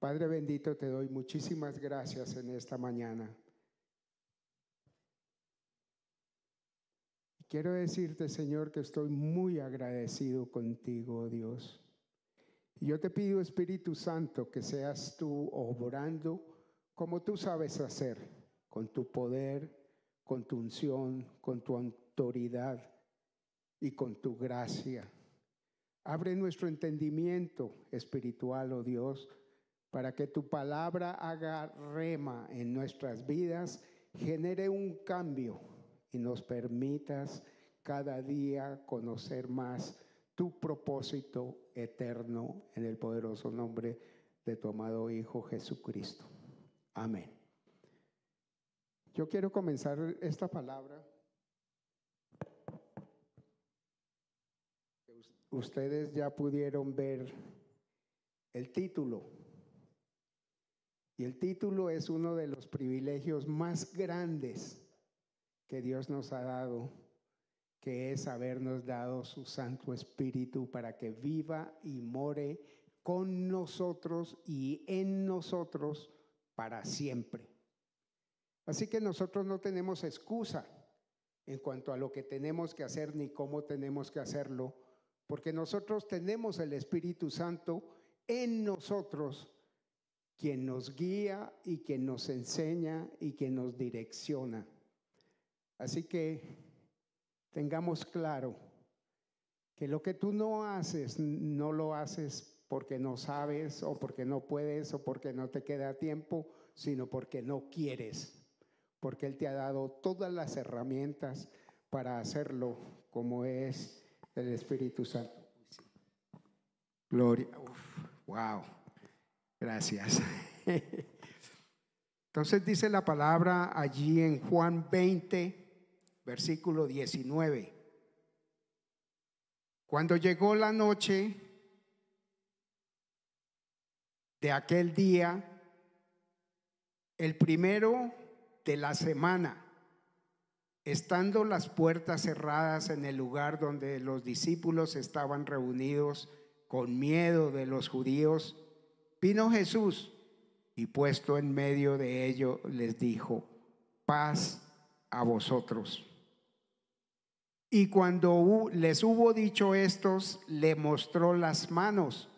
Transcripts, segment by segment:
Padre bendito, te doy muchísimas gracias en esta mañana. Quiero decirte, Señor, que estoy muy agradecido contigo, Dios. Y yo te pido, Espíritu Santo, que seas tú obrando como tú sabes hacer, con tu poder, con tu unción, con tu autoridad y con tu gracia. Abre nuestro entendimiento espiritual, oh Dios, para que tu palabra haga rema en nuestras vidas, genere un cambio y nos permitas cada día conocer más tu propósito eterno en el poderoso nombre de tu amado Hijo Jesucristo. Amén. Yo quiero comenzar esta palabra. Ustedes ya pudieron ver el título y el título es uno de los privilegios más grandes que Dios nos ha dado, que es habernos dado su Santo Espíritu para que viva y more con nosotros y en nosotros para siempre. Así que nosotros no tenemos excusa en cuanto a lo que tenemos que hacer ni cómo tenemos que hacerlo, porque nosotros tenemos el Espíritu Santo en nosotros quien nos guía y quien nos enseña y quien nos direcciona. Así que tengamos claro que lo que tú no haces, no lo haces porque no sabes o porque no puedes o porque no te queda tiempo, sino porque no quieres, porque Él te ha dado todas las herramientas para hacerlo como es el Espíritu Santo. Gloria. Uf, wow. Gracias. Entonces dice la palabra allí en Juan 20, versículo 19. Cuando llegó la noche de aquel día, el primero de la semana, estando las puertas cerradas en el lugar donde los discípulos estaban reunidos con miedo de los judíos, Vino Jesús y puesto en medio de ello les dijo, paz a vosotros. Y cuando les hubo dicho estos, le mostró las manos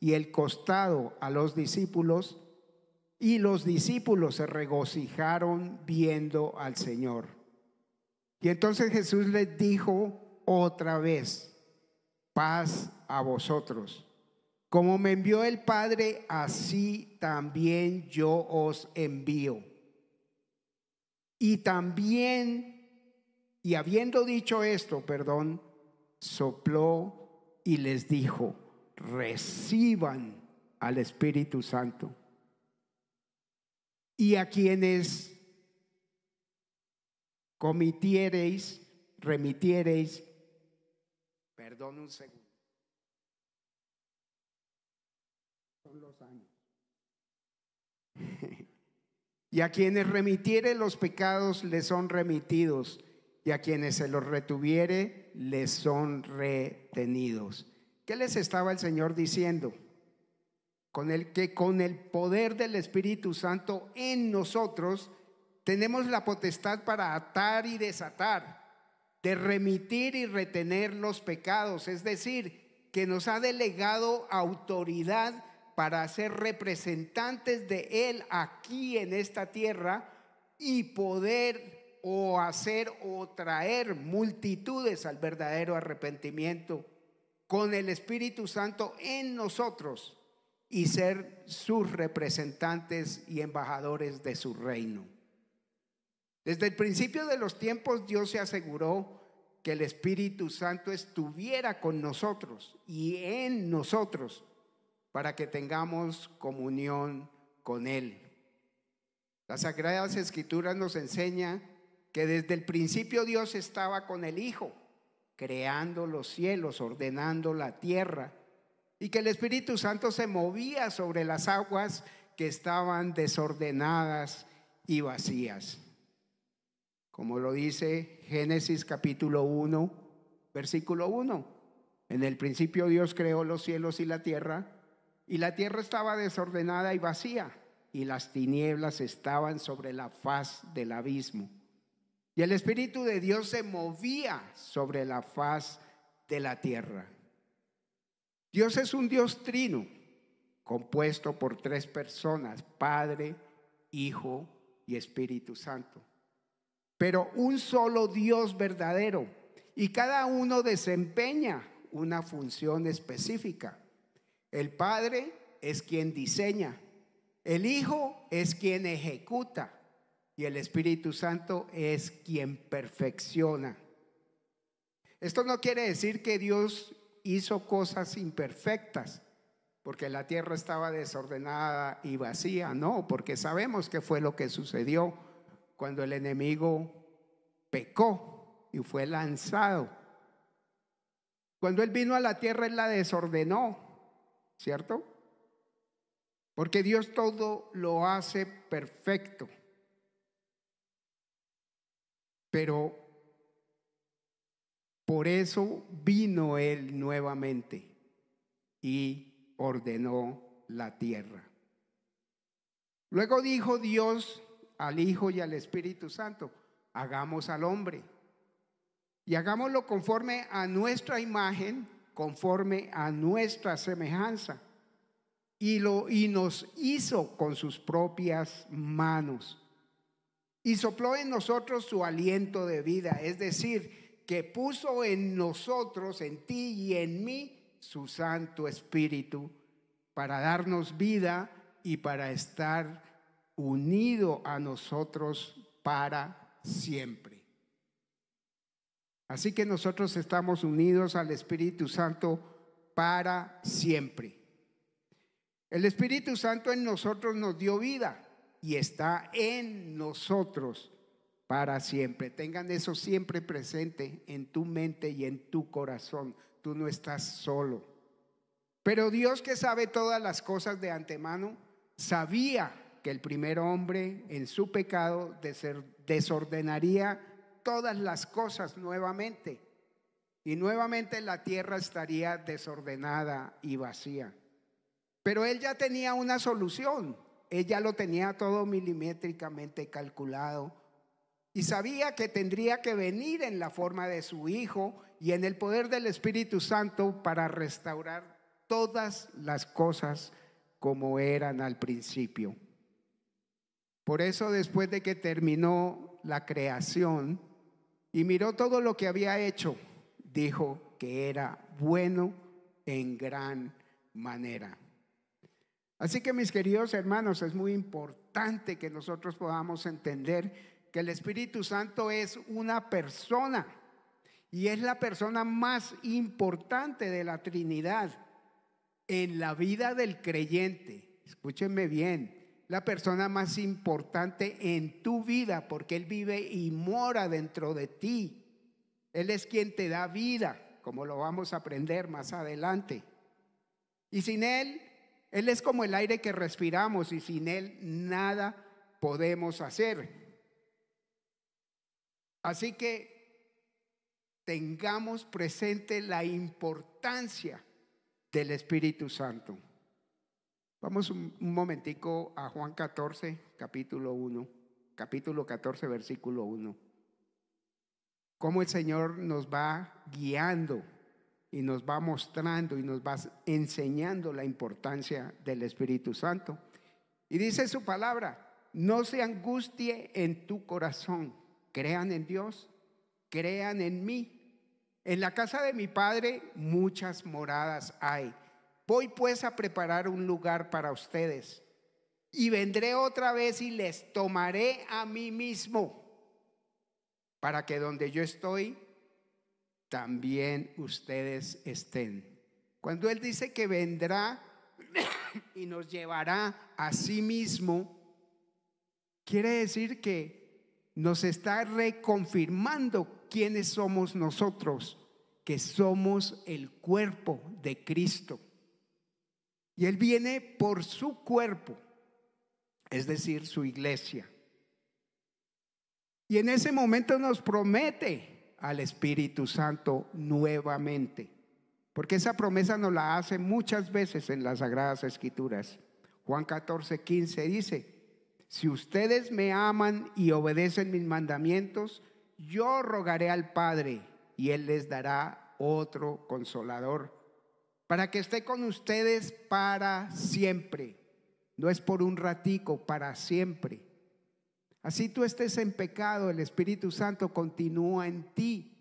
y el costado a los discípulos, y los discípulos se regocijaron viendo al Señor. Y entonces Jesús les dijo otra vez, paz a vosotros. Como me envió el Padre, así también yo os envío. Y también, y habiendo dicho esto, perdón, sopló y les dijo, reciban al Espíritu Santo. Y a quienes comitiereis, remitiereis, perdón un segundo. los años. y a quienes remitiere los pecados les son remitidos, y a quienes se los retuviere les son retenidos. ¿Qué les estaba el Señor diciendo? Con el que con el poder del Espíritu Santo en nosotros tenemos la potestad para atar y desatar, de remitir y retener los pecados, es decir, que nos ha delegado autoridad para ser representantes de Él aquí en esta tierra y poder o hacer o traer multitudes al verdadero arrepentimiento con el Espíritu Santo en nosotros y ser sus representantes y embajadores de su reino. Desde el principio de los tiempos Dios se aseguró que el Espíritu Santo estuviera con nosotros y en nosotros para que tengamos comunión con Él. Las Sagradas Escrituras nos enseña que desde el principio Dios estaba con el Hijo, creando los cielos, ordenando la tierra, y que el Espíritu Santo se movía sobre las aguas que estaban desordenadas y vacías. Como lo dice Génesis capítulo 1, versículo 1. En el principio Dios creó los cielos y la tierra, y la tierra estaba desordenada y vacía, y las tinieblas estaban sobre la faz del abismo. Y el Espíritu de Dios se movía sobre la faz de la tierra. Dios es un Dios trino, compuesto por tres personas, Padre, Hijo y Espíritu Santo. Pero un solo Dios verdadero, y cada uno desempeña una función específica. El Padre es quien diseña, el Hijo es quien ejecuta y el Espíritu Santo es quien perfecciona. Esto no quiere decir que Dios hizo cosas imperfectas, porque la tierra estaba desordenada y vacía, no, porque sabemos que fue lo que sucedió cuando el enemigo pecó y fue lanzado. Cuando él vino a la tierra, él la desordenó, ¿cierto? Porque Dios todo lo hace perfecto. Pero por eso vino Él nuevamente y ordenó la tierra. Luego dijo Dios al Hijo y al Espíritu Santo, hagamos al hombre y hagámoslo conforme a nuestra imagen conforme a nuestra semejanza y, lo, y nos hizo con sus propias manos. Y sopló en nosotros su aliento de vida, es decir, que puso en nosotros, en ti y en mí, su Santo Espíritu para darnos vida y para estar unido a nosotros para siempre. Así que nosotros estamos unidos al Espíritu Santo para siempre. El Espíritu Santo en nosotros nos dio vida y está en nosotros para siempre. Tengan eso siempre presente en tu mente y en tu corazón. Tú no estás solo. Pero Dios que sabe todas las cosas de antemano, sabía que el primer hombre en su pecado desordenaría todas las cosas nuevamente. Y nuevamente la tierra estaría desordenada y vacía. Pero él ya tenía una solución. Él ya lo tenía todo milimétricamente calculado. Y sabía que tendría que venir en la forma de su Hijo y en el poder del Espíritu Santo para restaurar todas las cosas como eran al principio. Por eso después de que terminó la creación, y miró todo lo que había hecho, dijo que era bueno en gran manera. Así que mis queridos hermanos, es muy importante que nosotros podamos entender que el Espíritu Santo es una persona y es la persona más importante de la Trinidad en la vida del creyente. Escúchenme bien, la persona más importante en tu vida, porque Él vive y mora dentro de ti. Él es quien te da vida, como lo vamos a aprender más adelante. Y sin Él, Él es como el aire que respiramos y sin Él nada podemos hacer. Así que tengamos presente la importancia del Espíritu Santo. Vamos un, momentico a Juan 14, capítulo 1, capítulo 14, versículo 1. Cómo el Señor nos va guiando y nos va mostrando y nos va enseñando la importancia del Espíritu Santo. Y dice su palabra, no se angustie en tu corazón, crean en Dios, crean en mí. En la casa de mi Padre muchas moradas hay. Voy pues a preparar un lugar para ustedes y vendré otra vez y les tomaré a mí mismo para que donde yo estoy, también ustedes estén. Cuando Él dice que vendrá y nos llevará a sí mismo, quiere decir que nos está reconfirmando quiénes somos nosotros, que somos el cuerpo de Cristo. Y Él viene por su cuerpo, es decir, su iglesia. Y en ese momento nos promete al Espíritu Santo nuevamente, porque esa promesa nos la hace muchas veces en las Sagradas Escrituras. Juan 14, 15 dice, si ustedes me aman y obedecen mis mandamientos, yo rogaré al Padre y Él les dará otro consolador para que esté con ustedes para siempre. No es por un ratico, para siempre. Así tú estés en pecado, el Espíritu Santo continúa en ti,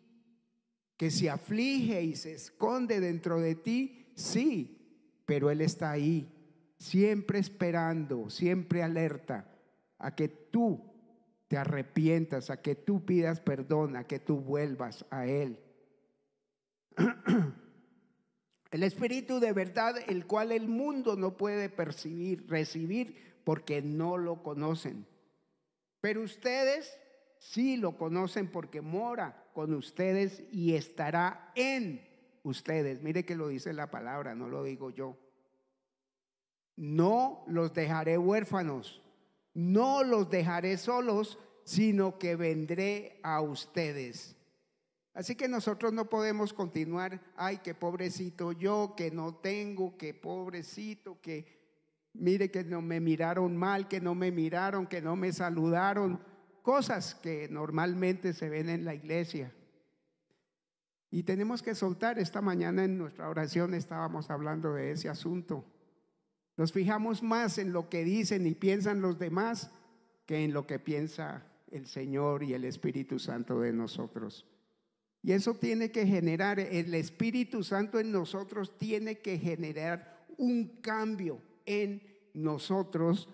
que se aflige y se esconde dentro de ti, sí, pero Él está ahí, siempre esperando, siempre alerta a que tú te arrepientas, a que tú pidas perdón, a que tú vuelvas a Él. El Espíritu de verdad, el cual el mundo no puede percibir, recibir, porque no lo conocen. Pero ustedes sí lo conocen porque mora con ustedes y estará en ustedes. Mire que lo dice la palabra, no lo digo yo. No los dejaré huérfanos, no los dejaré solos, sino que vendré a ustedes. Así que nosotros no podemos continuar, ay, que pobrecito yo, que no tengo, que pobrecito, que mire que no me miraron mal, que no me miraron, que no me saludaron, cosas que normalmente se ven en la iglesia. Y tenemos que soltar, esta mañana en nuestra oración estábamos hablando de ese asunto. Nos fijamos más en lo que dicen y piensan los demás que en lo que piensa el Señor y el Espíritu Santo de nosotros. Y eso tiene que generar, el Espíritu Santo en nosotros tiene que generar un cambio en nosotros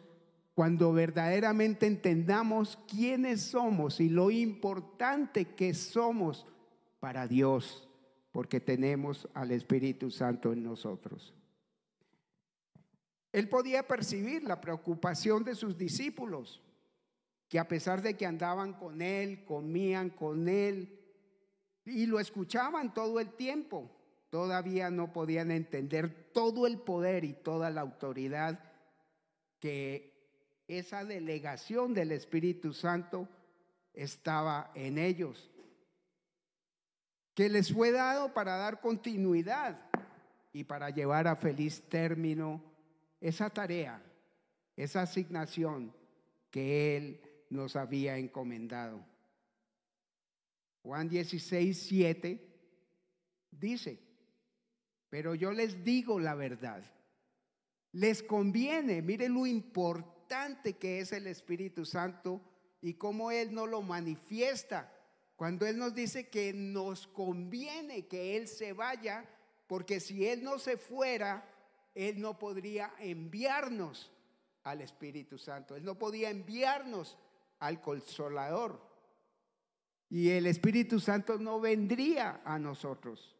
cuando verdaderamente entendamos quiénes somos y lo importante que somos para Dios, porque tenemos al Espíritu Santo en nosotros. Él podía percibir la preocupación de sus discípulos, que a pesar de que andaban con Él, comían con Él, y lo escuchaban todo el tiempo. Todavía no podían entender todo el poder y toda la autoridad que esa delegación del Espíritu Santo estaba en ellos. Que les fue dado para dar continuidad y para llevar a feliz término esa tarea, esa asignación que Él nos había encomendado. Juan 16, 7 dice, pero yo les digo la verdad. Les conviene, miren lo importante que es el Espíritu Santo y cómo Él no lo manifiesta. Cuando Él nos dice que nos conviene que Él se vaya, porque si Él no se fuera, Él no podría enviarnos al Espíritu Santo, Él no podía enviarnos al Consolador y el Espíritu Santo no vendría a nosotros.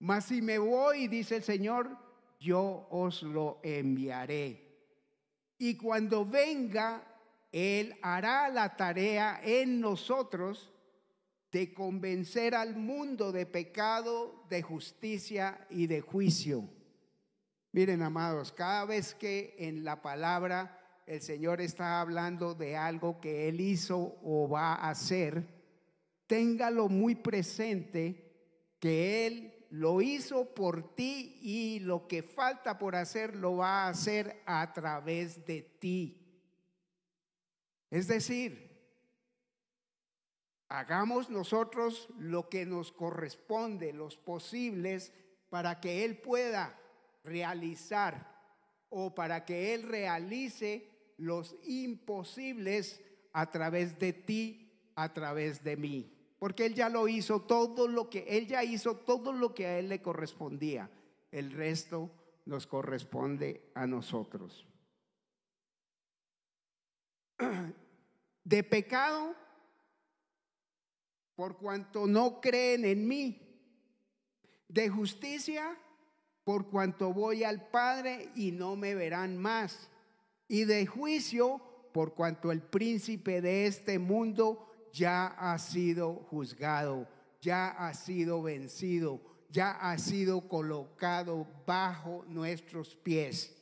Mas si me voy, dice el Señor, yo os lo enviaré. Y cuando venga, Él hará la tarea en nosotros de convencer al mundo de pecado, de justicia y de juicio. Miren, amados, cada vez que en la palabra el Señor está hablando de algo que Él hizo o va a hacer, téngalo muy presente que Él lo hizo por ti y lo que falta por hacer lo va a hacer a través de ti. Es decir, hagamos nosotros lo que nos corresponde, los posibles, para que Él pueda realizar o para que Él realice los imposibles a través de ti, a través de mí. Porque Él ya lo hizo todo lo que, Él ya hizo todo lo que a Él le correspondía. El resto nos corresponde a nosotros. De pecado, por cuanto no creen en mí. De justicia, por cuanto voy al Padre y no me verán más y de juicio por cuanto el príncipe de este mundo ya ha sido juzgado, ya ha sido vencido, ya ha sido colocado bajo nuestros pies.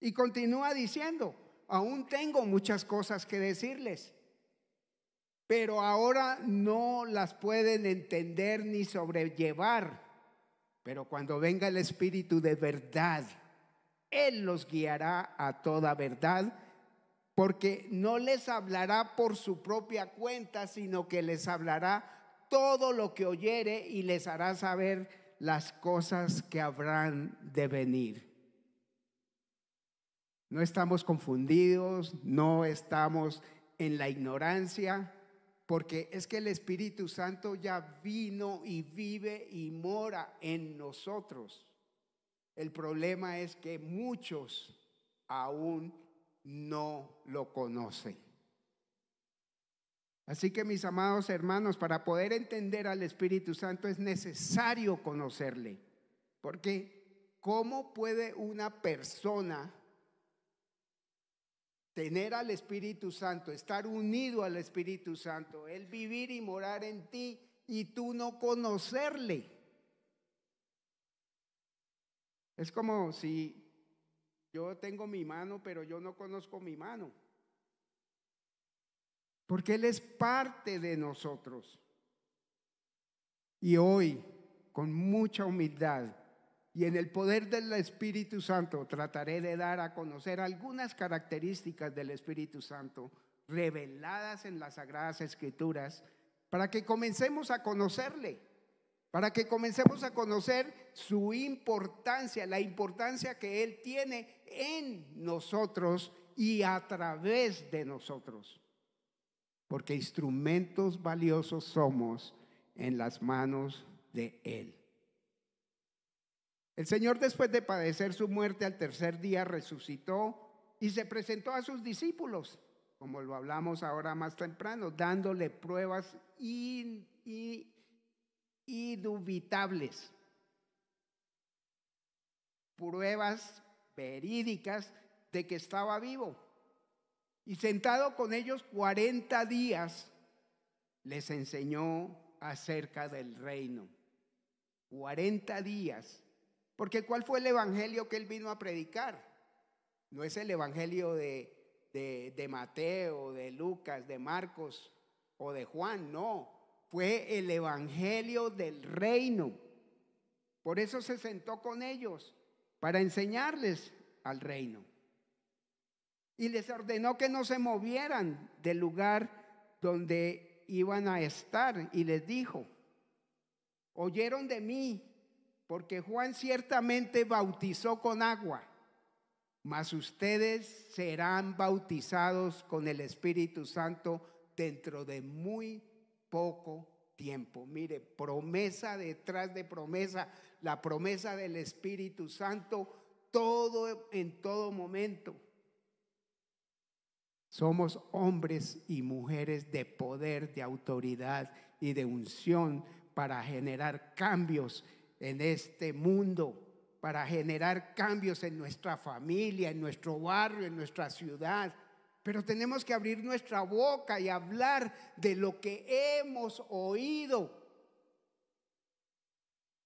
Y continúa diciendo, aún tengo muchas cosas que decirles, pero ahora no las pueden entender ni sobrellevar, pero cuando venga el Espíritu de verdad, él los guiará a toda verdad, porque no les hablará por su propia cuenta, sino que les hablará todo lo que oyere y les hará saber las cosas que habrán de venir. No estamos confundidos, no estamos en la ignorancia, porque es que el Espíritu Santo ya vino y vive y mora en nosotros. El problema es que muchos aún no lo conocen. Así que mis amados hermanos, para poder entender al Espíritu Santo es necesario conocerle. Porque ¿cómo puede una persona tener al Espíritu Santo, estar unido al Espíritu Santo, Él vivir y morar en ti y tú no conocerle? Es como si yo tengo mi mano, pero yo no conozco mi mano. Porque Él es parte de nosotros. Y hoy, con mucha humildad y en el poder del Espíritu Santo, trataré de dar a conocer algunas características del Espíritu Santo reveladas en las Sagradas Escrituras para que comencemos a conocerle para que comencemos a conocer su importancia, la importancia que Él tiene en nosotros y a través de nosotros. Porque instrumentos valiosos somos en las manos de Él. El Señor después de padecer su muerte al tercer día resucitó y se presentó a sus discípulos, como lo hablamos ahora más temprano, dándole pruebas y indubitables, pruebas verídicas de que estaba vivo. Y sentado con ellos 40 días, les enseñó acerca del reino. 40 días. Porque ¿cuál fue el evangelio que él vino a predicar? No es el evangelio de, de, de Mateo, de Lucas, de Marcos o de Juan, no fue el Evangelio del reino. Por eso se sentó con ellos, para enseñarles al reino. Y les ordenó que no se movieran del lugar donde iban a estar. Y les dijo, oyeron de mí, porque Juan ciertamente bautizó con agua, mas ustedes serán bautizados con el Espíritu Santo dentro de muy poco tiempo. Mire, promesa detrás de promesa, la promesa del Espíritu Santo, todo en todo momento. Somos hombres y mujeres de poder, de autoridad y de unción para generar cambios en este mundo, para generar cambios en nuestra familia, en nuestro barrio, en nuestra ciudad, pero tenemos que abrir nuestra boca y hablar de lo que hemos oído.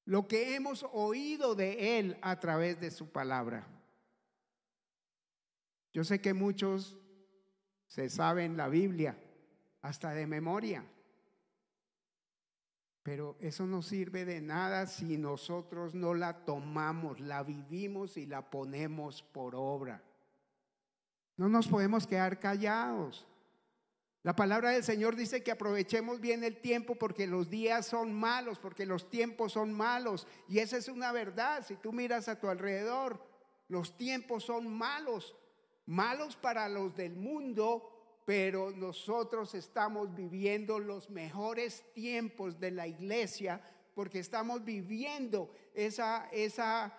Lo que hemos oído de Él a través de su palabra. Yo sé que muchos se saben la Biblia, hasta de memoria. Pero eso no sirve de nada si nosotros no la tomamos, la vivimos y la ponemos por obra. No nos podemos quedar callados. La palabra del Señor dice que aprovechemos bien el tiempo porque los días son malos, porque los tiempos son malos. Y esa es una verdad. Si tú miras a tu alrededor, los tiempos son malos. Malos para los del mundo, pero nosotros estamos viviendo los mejores tiempos de la iglesia porque estamos viviendo esa, esa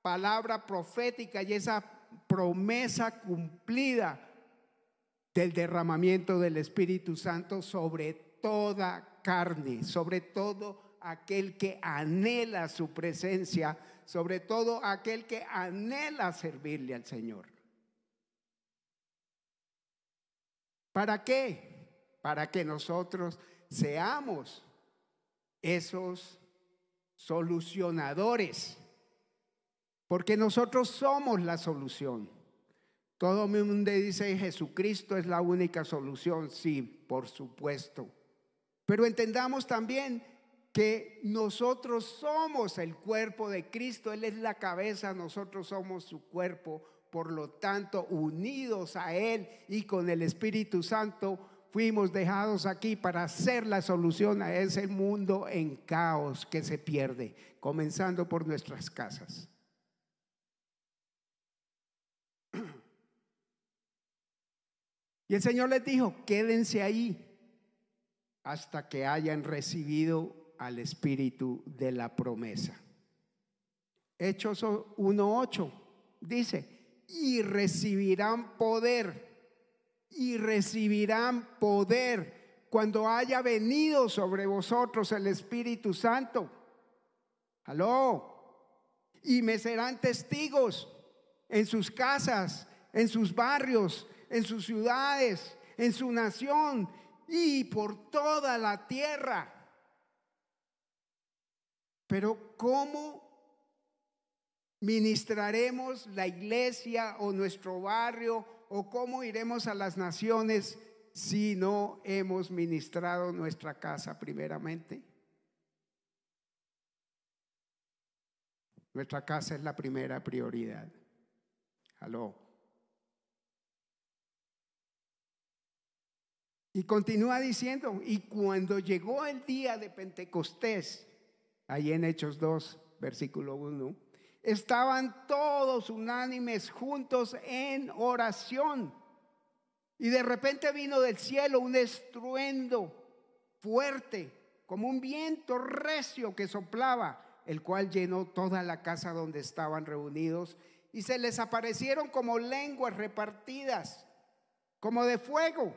palabra profética y esa promesa cumplida del derramamiento del Espíritu Santo sobre toda carne, sobre todo aquel que anhela su presencia, sobre todo aquel que anhela servirle al Señor. ¿Para qué? Para que nosotros seamos esos solucionadores porque nosotros somos la solución. Todo el mundo dice Jesucristo es la única solución. Sí, por supuesto. Pero entendamos también que nosotros somos el cuerpo de Cristo, Él es la cabeza, nosotros somos su cuerpo, por lo tanto, unidos a Él y con el Espíritu Santo, fuimos dejados aquí para ser la solución a ese mundo en caos que se pierde, comenzando por nuestras casas. Y el Señor les dijo, quédense ahí hasta que hayan recibido al espíritu de la promesa. Hechos 1.8 dice, y recibirán poder, y recibirán poder cuando haya venido sobre vosotros el Espíritu Santo. Aló. Y me serán testigos en sus casas, en sus barrios, en sus ciudades, en su nación y por toda la tierra. Pero ¿cómo ministraremos la iglesia o nuestro barrio o cómo iremos a las naciones si no hemos ministrado nuestra casa primeramente? Nuestra casa es la primera prioridad. Aló. Y continúa diciendo, y cuando llegó el día de Pentecostés, ahí en Hechos 2, versículo 1, estaban todos unánimes juntos en oración. Y de repente vino del cielo un estruendo fuerte, como un viento recio que soplaba, el cual llenó toda la casa donde estaban reunidos, y se les aparecieron como lenguas repartidas, como de fuego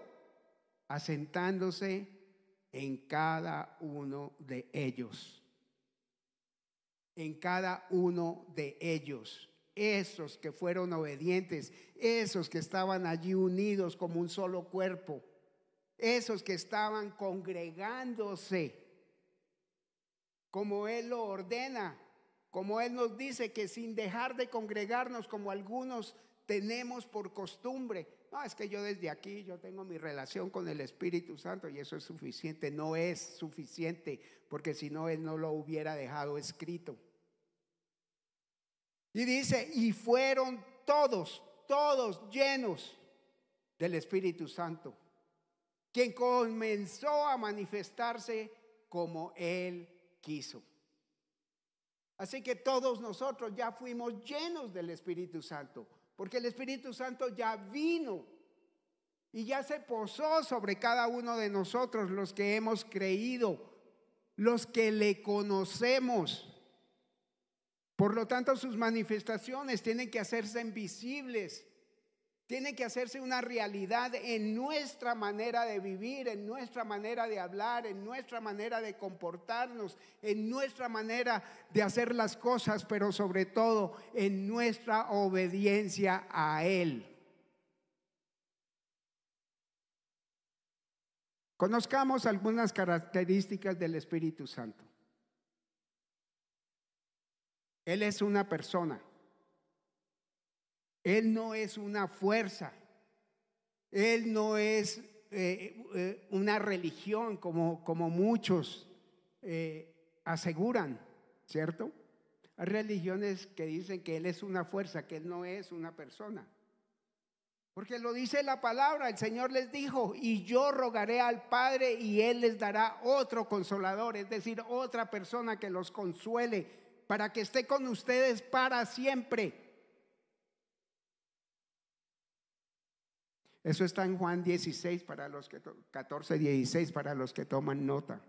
asentándose en cada uno de ellos. En cada uno de ellos. Esos que fueron obedientes, esos que estaban allí unidos como un solo cuerpo, esos que estaban congregándose, como Él lo ordena, como Él nos dice que sin dejar de congregarnos como algunos tenemos por costumbre, no, es que yo desde aquí, yo tengo mi relación con el Espíritu Santo y eso es suficiente. No es suficiente, porque si no, Él no lo hubiera dejado escrito. Y dice, y fueron todos, todos llenos del Espíritu Santo, quien comenzó a manifestarse como Él quiso. Así que todos nosotros ya fuimos llenos del Espíritu Santo porque el Espíritu Santo ya vino y ya se posó sobre cada uno de nosotros, los que hemos creído, los que le conocemos. Por lo tanto, sus manifestaciones tienen que hacerse invisibles tiene que hacerse una realidad en nuestra manera de vivir, en nuestra manera de hablar, en nuestra manera de comportarnos, en nuestra manera de hacer las cosas, pero sobre todo en nuestra obediencia a Él. Conozcamos algunas características del Espíritu Santo. Él es una persona. Él no es una fuerza. Él no es eh, eh, una religión como, como muchos eh, aseguran, ¿cierto? Hay religiones que dicen que Él es una fuerza, que Él no es una persona. Porque lo dice la palabra, el Señor les dijo, y yo rogaré al Padre y Él les dará otro consolador, es decir, otra persona que los consuele, para que esté con ustedes para siempre. Eso está en Juan 16 para los que 14 16 para los que toman nota.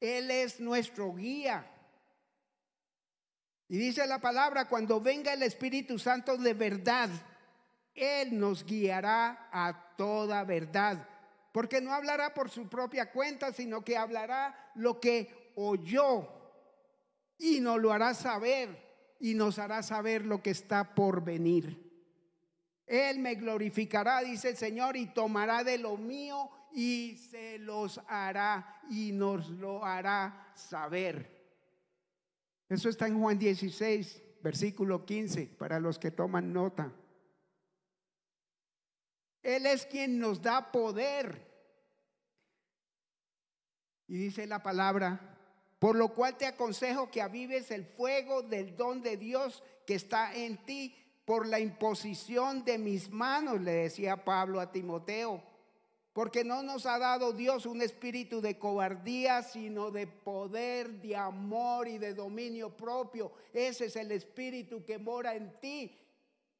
Él es nuestro guía. Y dice la palabra, cuando venga el Espíritu Santo de verdad, él nos guiará a toda verdad, porque no hablará por su propia cuenta, sino que hablará lo que oyó y nos lo hará saber y nos hará saber lo que está por venir. Él me glorificará, dice el Señor, y tomará de lo mío y se los hará y nos lo hará saber. Eso está en Juan 16, versículo 15, para los que toman nota. Él es quien nos da poder. Y dice la palabra, por lo cual te aconsejo que avives el fuego del don de Dios que está en ti por la imposición de mis manos, le decía Pablo a Timoteo, porque no nos ha dado Dios un espíritu de cobardía, sino de poder, de amor y de dominio propio. Ese es el espíritu que mora en ti,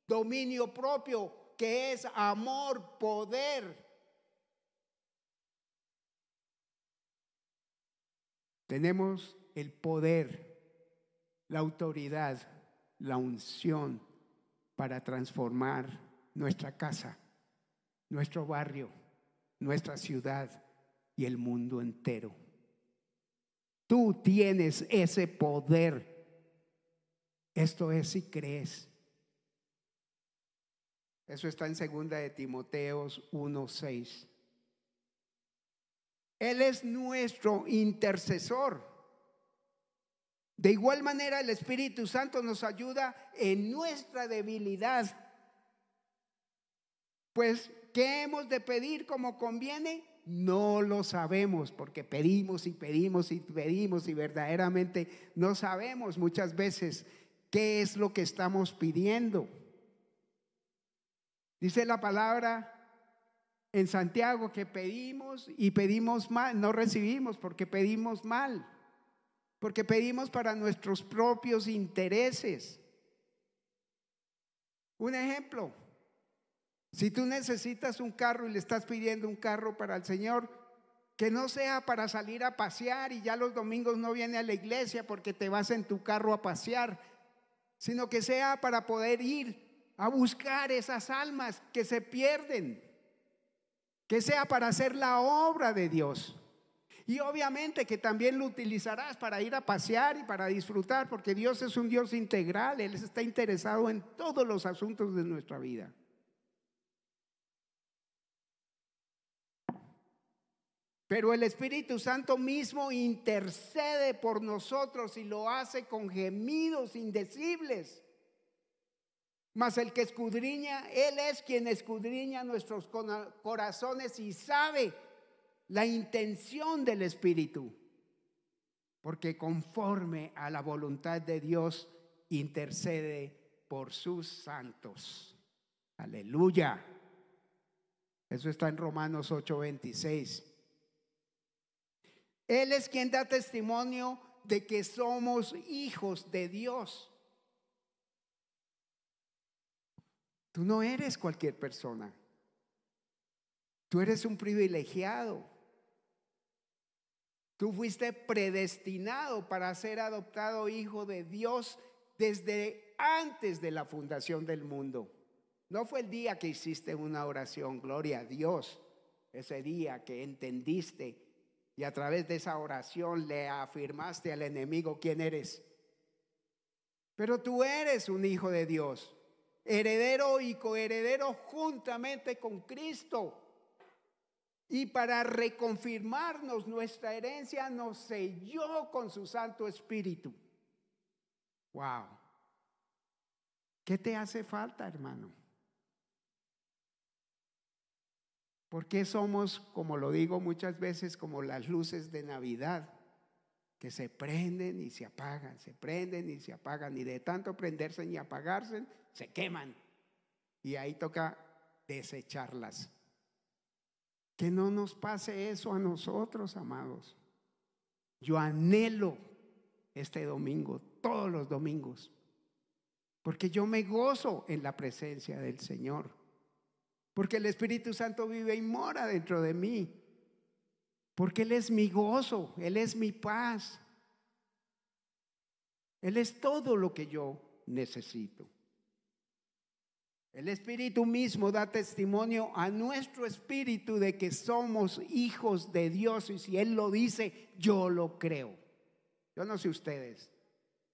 dominio propio, que es amor, poder. Tenemos el poder, la autoridad, la unción para transformar nuestra casa, nuestro barrio, nuestra ciudad y el mundo entero. Tú tienes ese poder. Esto es si crees. Eso está en segunda de Timoteos 1:6. Él es nuestro intercesor. De igual manera, el Espíritu Santo nos ayuda en nuestra debilidad. Pues, ¿qué hemos de pedir como conviene? No lo sabemos, porque pedimos y pedimos y pedimos y verdaderamente no sabemos muchas veces qué es lo que estamos pidiendo. Dice la palabra en Santiago que pedimos y pedimos mal, no recibimos porque pedimos mal porque pedimos para nuestros propios intereses. Un ejemplo, si tú necesitas un carro y le estás pidiendo un carro para el Señor, que no sea para salir a pasear y ya los domingos no viene a la iglesia porque te vas en tu carro a pasear, sino que sea para poder ir a buscar esas almas que se pierden, que sea para hacer la obra de Dios. Y obviamente que también lo utilizarás para ir a pasear y para disfrutar, porque Dios es un Dios integral, Él está interesado en todos los asuntos de nuestra vida. Pero el Espíritu Santo mismo intercede por nosotros y lo hace con gemidos indecibles. Mas el que escudriña, Él es quien escudriña nuestros corazones y sabe la intención del Espíritu, porque conforme a la voluntad de Dios intercede por sus santos. Aleluya. Eso está en Romanos 8:26. Él es quien da testimonio de que somos hijos de Dios. Tú no eres cualquier persona. Tú eres un privilegiado. Tú fuiste predestinado para ser adoptado hijo de Dios desde antes de la fundación del mundo. No fue el día que hiciste una oración, gloria a Dios, ese día que entendiste y a través de esa oración le afirmaste al enemigo quién eres. Pero tú eres un hijo de Dios, heredero y coheredero juntamente con Cristo. Y para reconfirmarnos nuestra herencia, nos selló con su Santo Espíritu. Wow. ¿Qué te hace falta, hermano? Porque somos, como lo digo muchas veces, como las luces de Navidad? que se prenden y se apagan, se prenden y se apagan, y de tanto prenderse y apagarse, se queman. Y ahí toca desecharlas. Que no nos pase eso a nosotros, amados. Yo anhelo este domingo, todos los domingos, porque yo me gozo en la presencia del Señor, porque el Espíritu Santo vive y mora dentro de mí, porque Él es mi gozo, Él es mi paz, Él es todo lo que yo necesito. El Espíritu mismo da testimonio a nuestro espíritu de que somos hijos de Dios y si Él lo dice, yo lo creo. Yo no sé ustedes,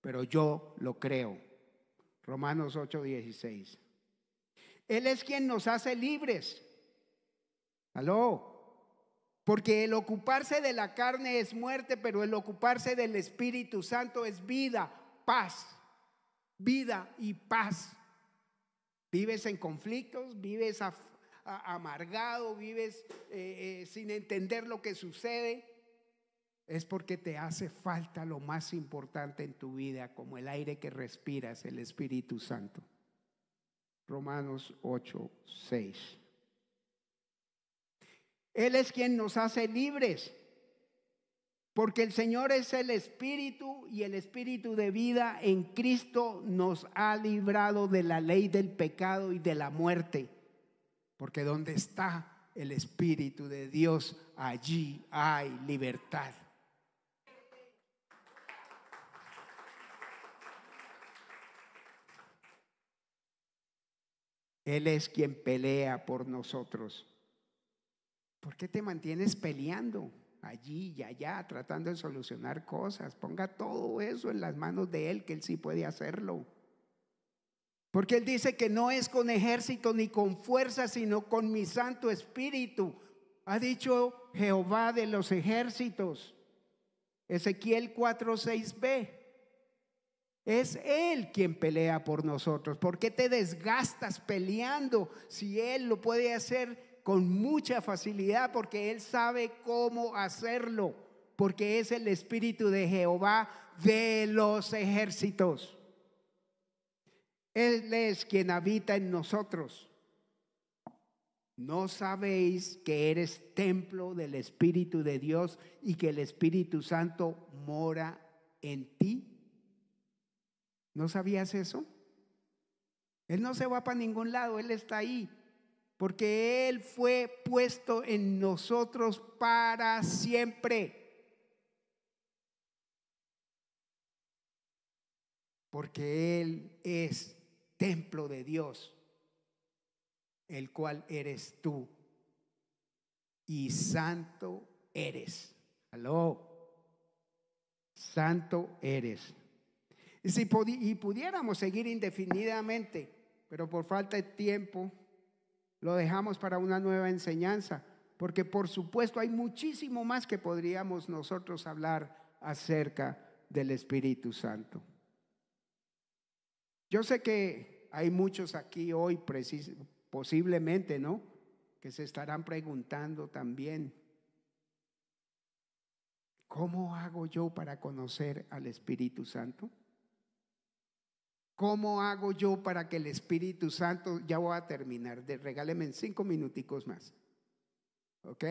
pero yo lo creo. Romanos 8:16. Él es quien nos hace libres. Aló. Porque el ocuparse de la carne es muerte, pero el ocuparse del Espíritu Santo es vida, paz, vida y paz. Vives en conflictos, vives amargado, vives eh, eh, sin entender lo que sucede. Es porque te hace falta lo más importante en tu vida, como el aire que respiras, el Espíritu Santo. Romanos 8, 6. Él es quien nos hace libres porque el Señor es el Espíritu y el Espíritu de vida en Cristo nos ha librado de la ley del pecado y de la muerte. Porque donde está el Espíritu de Dios, allí hay libertad. Él es quien pelea por nosotros. ¿Por qué te mantienes peleando? allí y allá tratando de solucionar cosas. Ponga todo eso en las manos de Él, que Él sí puede hacerlo. Porque Él dice que no es con ejército ni con fuerza, sino con mi Santo Espíritu. Ha dicho Jehová de los ejércitos. Ezequiel 4:6b. Es Él quien pelea por nosotros. ¿Por qué te desgastas peleando si Él lo puede hacer con mucha facilidad porque Él sabe cómo hacerlo, porque es el Espíritu de Jehová de los ejércitos. Él es quien habita en nosotros. ¿No sabéis que eres templo del Espíritu de Dios y que el Espíritu Santo mora en ti? ¿No sabías eso? Él no se va para ningún lado, Él está ahí porque Él fue puesto en nosotros para siempre. Porque Él es templo de Dios, el cual eres tú, y santo eres. Aló, santo eres. Y, si y pudiéramos seguir indefinidamente, pero por falta de tiempo, lo dejamos para una nueva enseñanza, porque por supuesto hay muchísimo más que podríamos nosotros hablar acerca del Espíritu Santo. Yo sé que hay muchos aquí hoy, posiblemente, ¿no? Que se estarán preguntando también, ¿cómo hago yo para conocer al Espíritu Santo? ¿Cómo hago yo para que el Espíritu Santo, ya voy a terminar, de, en cinco minuticos más, ¿ok?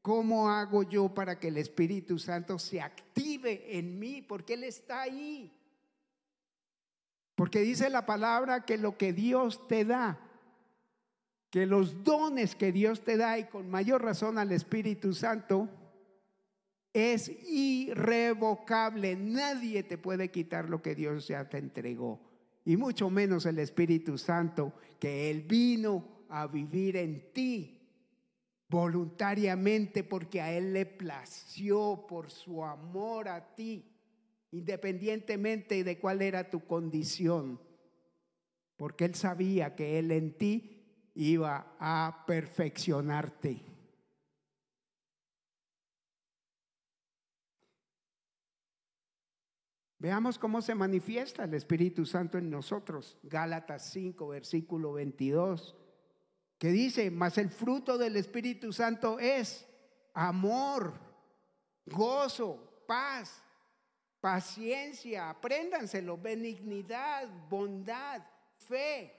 ¿Cómo hago yo para que el Espíritu Santo se active en mí? Porque Él está ahí. Porque dice la palabra que lo que Dios te da, que los dones que Dios te da y con mayor razón al Espíritu Santo, es irrevocable. Nadie te puede quitar lo que Dios ya te entregó. Y mucho menos el Espíritu Santo, que Él vino a vivir en ti voluntariamente porque a Él le plació por su amor a ti, independientemente de cuál era tu condición, porque Él sabía que Él en ti iba a perfeccionarte. Veamos cómo se manifiesta el Espíritu Santo en nosotros. Gálatas 5, versículo 22, que dice, mas el fruto del Espíritu Santo es amor, gozo, paz, paciencia, apréndanselo, benignidad, bondad, fe,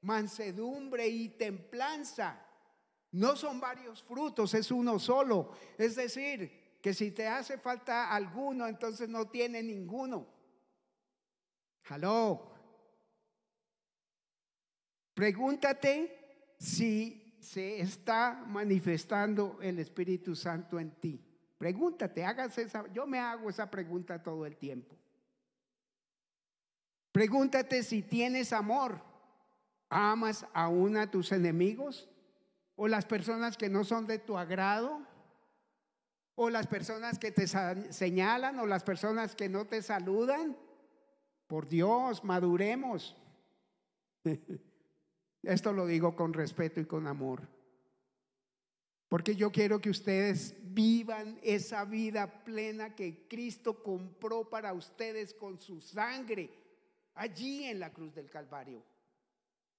mansedumbre y templanza. No son varios frutos, es uno solo. Es decir, que si te hace falta alguno, entonces no tiene ninguno. Aló. Pregúntate si se está manifestando el Espíritu Santo en ti. Pregúntate, hágase esa, yo me hago esa pregunta todo el tiempo. Pregúntate si tienes amor. ¿Amas aún a tus enemigos o las personas que no son de tu agrado? o las personas que te señalan o las personas que no te saludan. Por Dios, maduremos. Esto lo digo con respeto y con amor. Porque yo quiero que ustedes vivan esa vida plena que Cristo compró para ustedes con su sangre allí en la cruz del Calvario.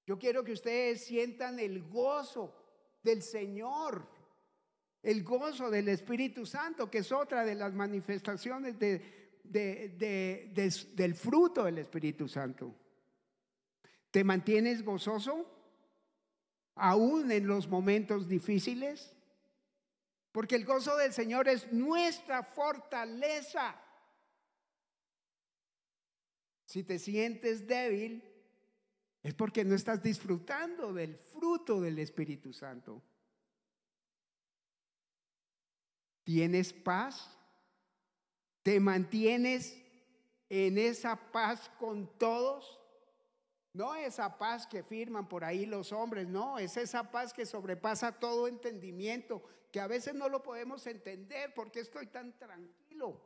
Yo quiero que ustedes sientan el gozo del Señor el gozo del Espíritu Santo, que es otra de las manifestaciones del fruto del Espíritu Santo. ¿Te mantienes gozoso aún en los momentos difíciles? Porque el gozo del Señor es nuestra fortaleza. Si te sientes débil, es porque no estás disfrutando del fruto del Espíritu Santo. ¿Tienes paz? ¿Te mantienes en esa paz con todos? No esa paz que firman por ahí los hombres, no, es esa paz que sobrepasa todo entendimiento, que a veces no lo podemos entender porque estoy tan tranquilo.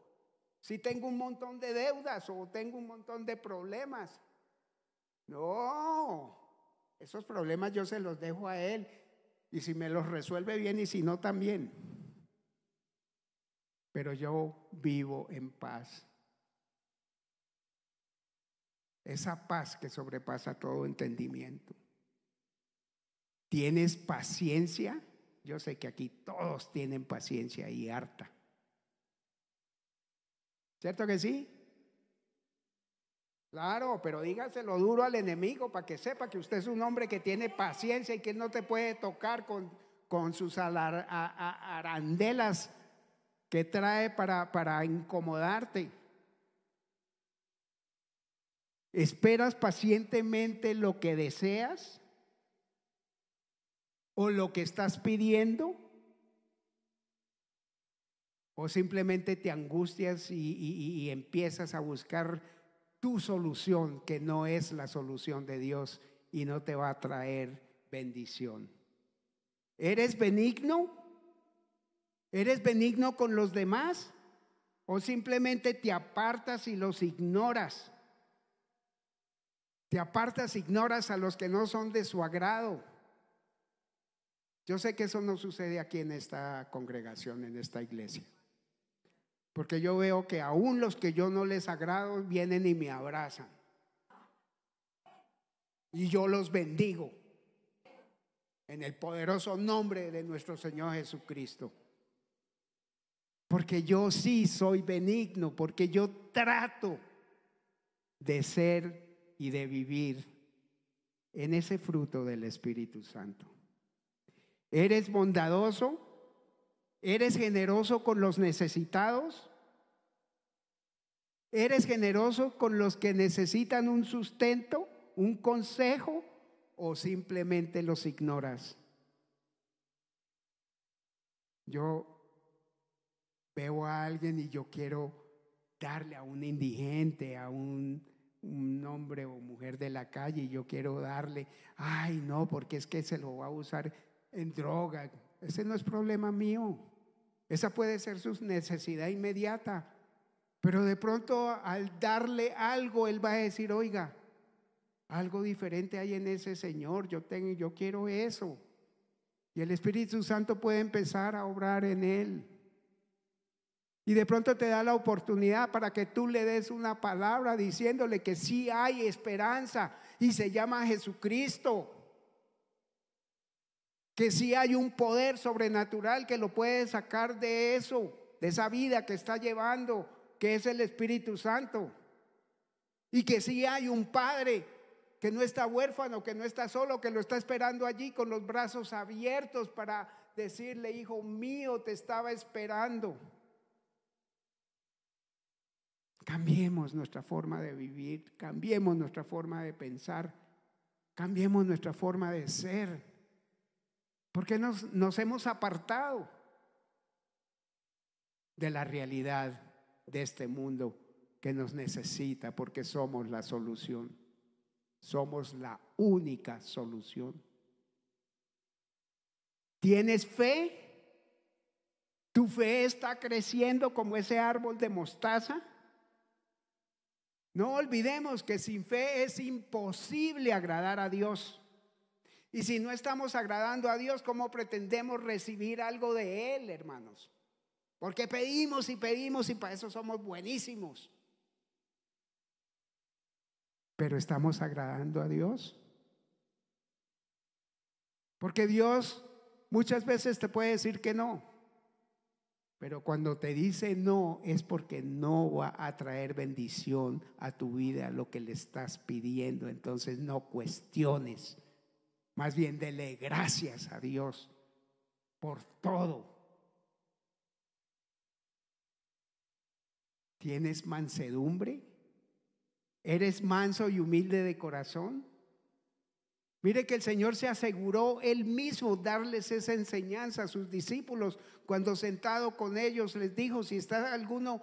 Si tengo un montón de deudas o tengo un montón de problemas. No, esos problemas yo se los dejo a él y si me los resuelve bien y si no también pero yo vivo en paz. Esa paz que sobrepasa todo entendimiento. ¿Tienes paciencia? Yo sé que aquí todos tienen paciencia y harta. ¿Cierto que sí? Claro, pero dígaselo duro al enemigo para que sepa que usted es un hombre que tiene paciencia y que no te puede tocar con, con sus arandelas ¿Qué trae para, incomodarte? ¿Esperas pacientemente lo que deseas? ¿O lo que estás pidiendo? ¿O simplemente te angustias y, y, empiezas a buscar tu solución que no es la solución de Dios y no te va a traer bendición? ¿Eres benigno? ¿Eres benigno con los demás o simplemente te apartas y los ignoras? Te apartas, ignoras a los que no son de su agrado. Yo sé que eso no sucede aquí en esta congregación, en esta iglesia. Porque yo veo que aún los que yo no les agrado vienen y me abrazan. Y yo los bendigo en el poderoso nombre de nuestro Señor Jesucristo porque yo sí soy benigno, porque yo trato de ser y de vivir en ese fruto del Espíritu Santo. ¿Eres bondadoso? ¿Eres generoso con los necesitados? ¿Eres generoso con los que necesitan un sustento, un consejo o simplemente los ignoras? Yo veo a alguien y yo quiero darle a un indigente, a un, hombre o mujer de la calle, y yo quiero darle, ay no, porque es que se lo va a usar en droga. Ese no es problema mío. Esa puede ser su necesidad inmediata. Pero de pronto al darle algo, él va a decir, oiga, algo diferente hay en ese Señor, yo, tengo, yo quiero eso. Y el Espíritu Santo puede empezar a obrar en él. Y de pronto te da la oportunidad para que tú le des una palabra diciéndole que sí hay esperanza y se llama Jesucristo. Que sí hay un poder sobrenatural que lo puede sacar de eso, de esa vida que está llevando, que es el Espíritu Santo. Y que sí hay un Padre que no está huérfano, que no está solo, que lo está esperando allí con los brazos abiertos para decirle, hijo mío, te estaba esperando. Cambiemos nuestra forma de vivir, cambiemos nuestra forma de pensar, cambiemos nuestra forma de ser. Porque nos, hemos apartado de la realidad de este mundo que nos necesita porque somos la solución. Somos la única solución. ¿Tienes fe? ¿Tu fe está creciendo como ese árbol de mostaza? No olvidemos que sin fe es imposible agradar a Dios. Y si no estamos agradando a Dios, ¿cómo pretendemos recibir algo de Él, hermanos? Porque pedimos y pedimos y para eso somos buenísimos. Pero estamos agradando a Dios. Porque Dios muchas veces te puede decir que no. Pero cuando te dice no es porque no va a traer bendición a tu vida lo que le estás pidiendo. Entonces no cuestiones. Más bien dele gracias a Dios por todo. ¿Tienes mansedumbre? ¿Eres manso y humilde de corazón? Mire que el Señor se aseguró él mismo darles esa enseñanza a sus discípulos cuando sentado con ellos les dijo, si está alguno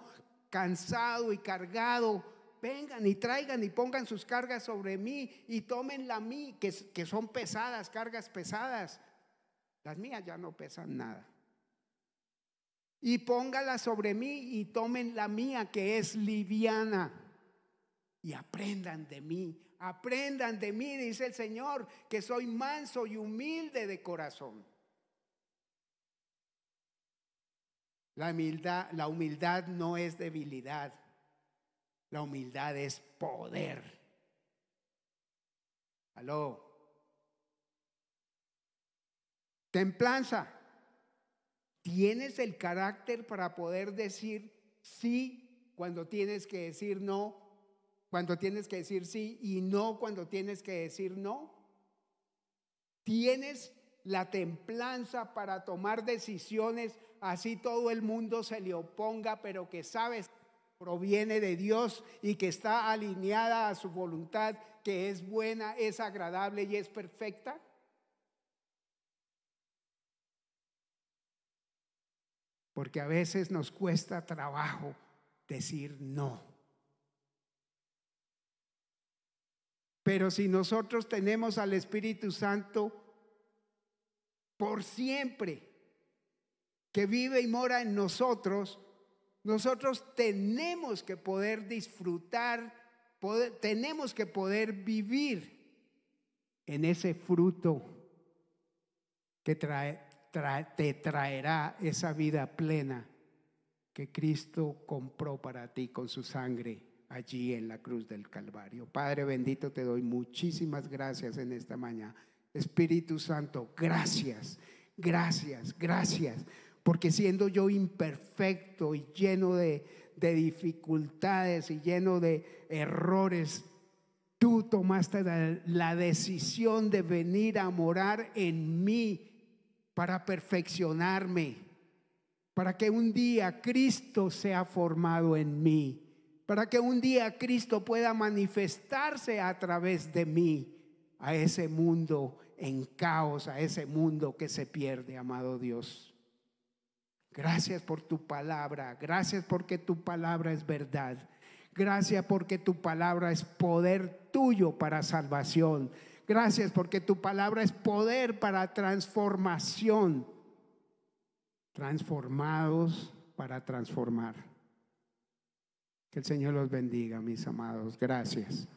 cansado y cargado, vengan y traigan y pongan sus cargas sobre mí y tomen la mí, que, son pesadas, cargas pesadas. Las mías ya no pesan nada. Y póngala sobre mí y tomen la mía que es liviana y aprendan de mí Aprendan de mí, dice el Señor, que soy manso y humilde de corazón. La humildad, la humildad no es debilidad, la humildad es poder. Aló. Templanza. Tienes el carácter para poder decir sí cuando tienes que decir no cuando tienes que decir sí y no cuando tienes que decir no. Tienes la templanza para tomar decisiones así todo el mundo se le oponga, pero que sabes proviene de Dios y que está alineada a su voluntad, que es buena, es agradable y es perfecta? Porque a veces nos cuesta trabajo decir no. Pero si nosotros tenemos al Espíritu Santo por siempre, que vive y mora en nosotros, nosotros tenemos que poder disfrutar, tenemos que poder vivir en ese fruto que te traerá esa vida plena que Cristo compró para ti con su sangre allí en la cruz del Calvario. Padre bendito, te doy muchísimas gracias en esta mañana. Espíritu Santo, gracias, gracias, gracias, porque siendo yo imperfecto y lleno de, dificultades y lleno de errores, tú tomaste la, la decisión de venir a morar en mí para perfeccionarme, para que un día Cristo sea formado en mí para que un día Cristo pueda manifestarse a través de mí a ese mundo en caos, a ese mundo que se pierde, amado Dios. Gracias por tu palabra, gracias porque tu palabra es verdad, gracias porque tu palabra es poder tuyo para salvación, gracias porque tu palabra es poder para transformación, transformados para transformar el Señor los bendiga, mis amados. Gracias.